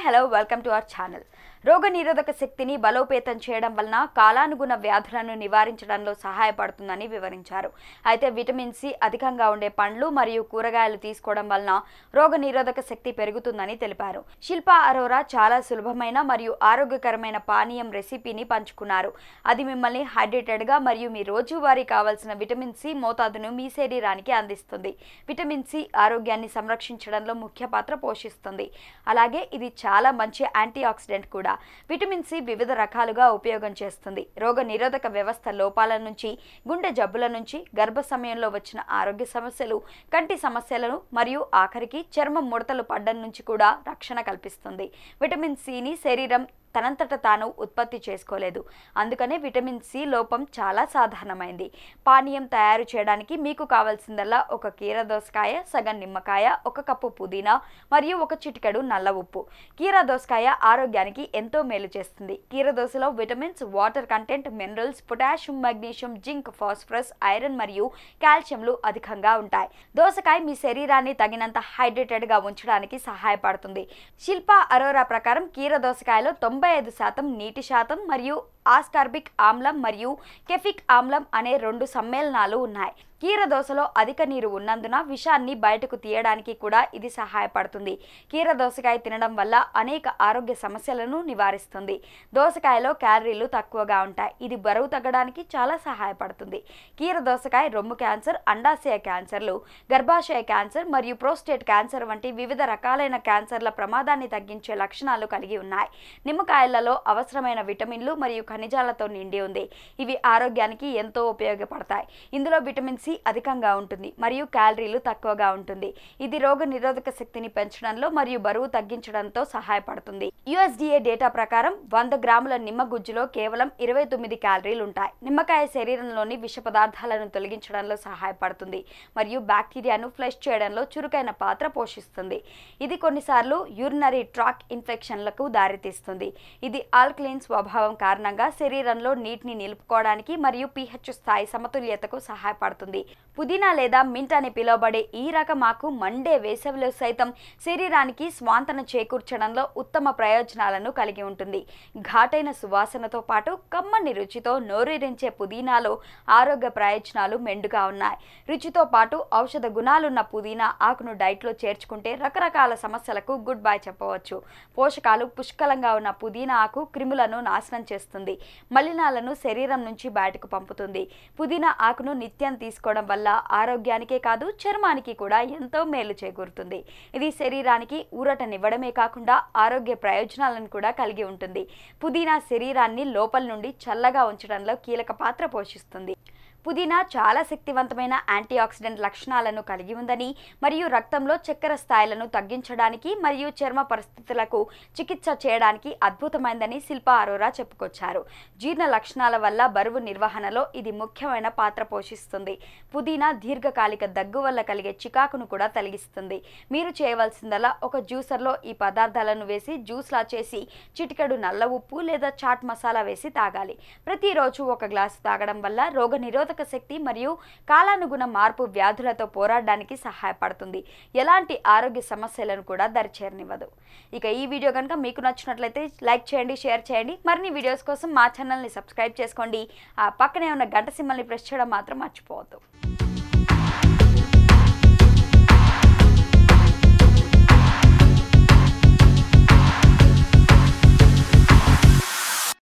Hi, hello, welcome to our channel. రోగనిరోధక శక్తిని బలోపేతం చేయడం వలన కాలానుగుణ వ్యాధులను నివారించడంలో సహాయపడుతుందని వివరించారు అయితే విటమిన్ సి అధికంగా ఉండే పండ్లు మరియు కూరగాయలు తీసుకోవడం వలన రోగనిరోధక శక్తి పెరుగుతుందని తెలిపారు శిల్ప అరోరా చాలా సులభమైన మరియు ఆరోగ్యకరమైన పానీయం రెసిపీని పంచుకున్నారు అది మిమ్మల్ని హైడ్రేటెడ్గా మరియు మీ రోజువారీ కావాల్సిన విటమిన్ సి మోతాదును మీ శరీరానికి అందిస్తుంది విటమిన్ సి ఆరోగ్యాన్ని సంరక్షించడంలో ముఖ్య పాత్ర పోషిస్తుంది అలాగే ఇది చాలా మంచి యాంటీ ఆక్సిడెంట్ కూడా కూడా విటమిన్ సి వివిధ రకాలుగా ఉపయోగం చేస్తుంది రోగ నిరోధక వ్యవస్థ లోపాల నుంచి గుండె జబ్బుల నుంచి గర్భ సమయంలో వచ్చిన ఆరోగ్య సమస్యలు కంటి సమస్యలను మరియు ఆఖరికి చర్మం ముడతలు పడ్డం నుంచి కూడా రక్షణ కల్పిస్తుంది విటమిన్ సిని శరీరం తనంతట తాను ఉత్పత్తి చేసుకోలేదు అందుకనే విటమిన్ సి లోపం చాలా సాధారణమైంది పానీయం తయారు చేయడానికి మీకు కావాల్సిందల్లా ఒక కీర దోసకాయ సగం నిమ్మకాయ ఒక కప్పు పుదీనా మరియు ఒక చిటికెడు నల్ల ఉప్పు కీర దోసకాయ ఆరోగ్యానికి ఎంతో మేలు చేస్తుంది కీర దోశలో vitamins water content minerals potassium magnesium zinc phosphorus iron మరియు కాల్షియంలు అధికంగా ఉంటాయి దోసకాయ మీ శరీరాన్ని తగినంత హైడ్రేటెడ్గా ఉంచడానికి సహాయపడుతుంది శిల్ప అరోరా ప్రకారం కీర దోసకాయలో తొమ్మిది తొంభై ఐదు శాతం నీటి శాతం మరియు ఆస్కార్బిక్ ఆమ్లం మరియు కెఫిక్ ఆమ్లం అనే రెండు సమ్మేళనాలు ఉన్నాయి కీర దోశలో అధిక నీరు ఉన్నందున విషాన్ని బయటకు తీయడానికి కూడా ఇది సహాయపడుతుంది కీర దోసకాయ తినడం వల్ల అనేక ఆరోగ్య సమస్యలను నివారిస్తుంది దోసకాయలో క్యాలరీలు తక్కువగా ఉంటాయి ఇది బరువు తగ్గడానికి చాలా సహాయపడుతుంది కీర దోసకాయ రొమ్ము క్యాన్సర్ అండాశయ క్యాన్సర్లు గర్భాశయ క్యాన్సర్ మరియు ప్రోస్టేట్ క్యాన్సర్ వంటి వివిధ రకాలైన క్యాన్సర్ల ప్రమాదాన్ని తగ్గించే లక్షణాలు కలిగి ఉన్నాయి నిమ్మకాయలలో అవసరమైన విటమిన్లు మరియు ఖనిజాలతో నిండి ఉంది ఇవి ఆరోగ్యానికి ఎంతో ఉపయోగపడతాయి ఇందులో విటమిన్ సి అధికంగా ఉంటుంది మరియు క్యాలరీలు తక్కువగా ఉంటుంది ఇది రోగ నిరోధక శక్తిని పెంచడంలో మరియు బరువు తగ్గించడంతో సహాయపడుతుంది యుఎస్డిఏ డేటా ప్రకారం వంద గ్రాముల నిమ్మ గుజ్జులో కేవలం ఇరవై తొమ్మిది క్యాలరీలు ఉంటాయి నిమ్మకాయ శరీరంలోని విష పదార్థాలను తొలగించడంలో సహాయపడుతుంది మరియు బ్యాక్టీరియాను ఫ్లష్ చేయడంలో చురుకైన పాత్ర పోషిస్తుంది ఇది కొన్నిసార్లు యూరినరీ ట్రాక్ ఇన్ఫెక్షన్లకు దారితీస్తుంది ఇది ఆల్క్లీన్ స్వభావం కారణంగా శరీరంలో నీటిని నిలుపుకోవడానికి మరియు పిహెచ్ స్థాయి సమతుల్యతకు సహాయపడుతుంది పుదీనా లేదా మింట్ అని పిలువబడే ఈ రకం ఆకు మండే వేసవిలో సైతం శరీరానికి స్వాంతన చేకూర్చడంలో ఉత్తమ ప్రయోజనాలను కలిగి ఉంటుంది ఘాటైన సువాసనతో పాటు కమ్మని రుచితో నోరూరించే పుదీనాలో ఆరోగ్య ప్రయోజనాలు మెండుగా ఉన్నాయి రుచితో పాటు ఔషధ గుణాలున్న పుదీనా ఆకును డైట్లో చేర్చుకుంటే రకరకాల సమస్యలకు గుడ్ బై చెప్పవచ్చు పోషకాలు పుష్కలంగా ఉన్న పుదీనా ఆకు క్రిములను నాశనం చేస్తుంది చేస్తుంది మలినాలను శరీరం నుంచి బయటకు పంపుతుంది పుదీనా ఆకును నిత్యం తీసుకోవడం వల్ల ఆరోగ్యానికే కాదు చర్మానికి కూడా ఎంతో మేలు చేకూరుతుంది ఇది శరీరానికి ఊరటనివ్వడమే కాకుండా ఆరోగ్య ప్రయోజనాలను కూడా కలిగి ఉంటుంది పుదీనా శరీరాన్ని లోపల నుండి చల్లగా ఉంచడంలో కీలక పాత్ర పోషిస్తుంది పుదీనా చాలా శక్తివంతమైన యాంటీ ఆక్సిడెంట్ లక్షణాలను కలిగి ఉందని మరియు రక్తంలో చక్కెర స్థాయిలను తగ్గించడానికి మరియు చర్మ పరిస్థితులకు చికిత్స చేయడానికి అద్భుతమైందని శిల్ప అరోరా చెప్పుకొచ్చారు జీర్ణ లక్షణాల వల్ల బరువు నిర్వహణలో ఇది ముఖ్యమైన పాత్ర పోషిస్తుంది పుదీనా దీర్ఘకాలిక దగ్గు వల్ల కలిగే చికాకును కూడా తొలగిస్తుంది మీరు చేయవలసిందల్లా ఒక జ్యూసర్లో ఈ పదార్థాలను వేసి జ్యూస్లా చేసి చిటికెడు నల్ల ఉప్పు లేదా చాట్ మసాలా వేసి తాగాలి ప్రతిరోజు ఒక గ్లాసు తాగడం వల్ల రోగ నిరోధక శక్తి మరియు కాలానుగుణ మార్పు వ్యాధులతో పోరాడడానికి సహాయపడుతుంది ఎలాంటి ఆరోగ్య సమస్యలను కూడా దరిచేరనివ్వదు ఇక ఈ వీడియో కనుక మీకు నచ్చినట్లయితే లైక్ చేయండి షేర్ చేయండి మరిన్ని వీడియోస్ కోసం మా ఛానల్ని సబ్స్క్రైబ్ చేసుకోండి ఆ పక్కనే ఉన్న గంట సింబల్ని ప్రెస్ చేయడం మాత్రం మర్చిపోవద్దు